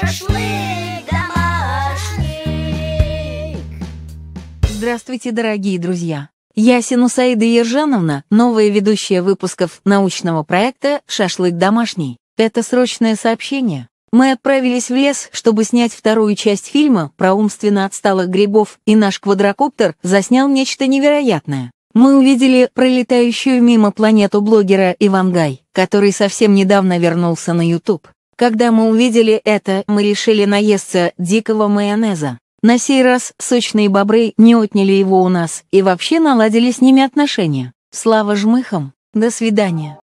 шашлык домашний. Здравствуйте, дорогие друзья! Я Синусаида Ержановна, новая ведущая выпусков научного проекта «Шашлык домашний». Это срочное сообщение. Мы отправились в лес, чтобы снять вторую часть фильма про умственно отсталых грибов, и наш квадрокоптер заснял нечто невероятное. Мы увидели пролетающую мимо планету блогера Ивангай, который совсем недавно вернулся на YouTube. Когда мы увидели это, мы решили наесться дикого майонеза. На сей раз сочные бобры не отняли его у нас и вообще наладили с ними отношения. Слава жмыхам. До свидания.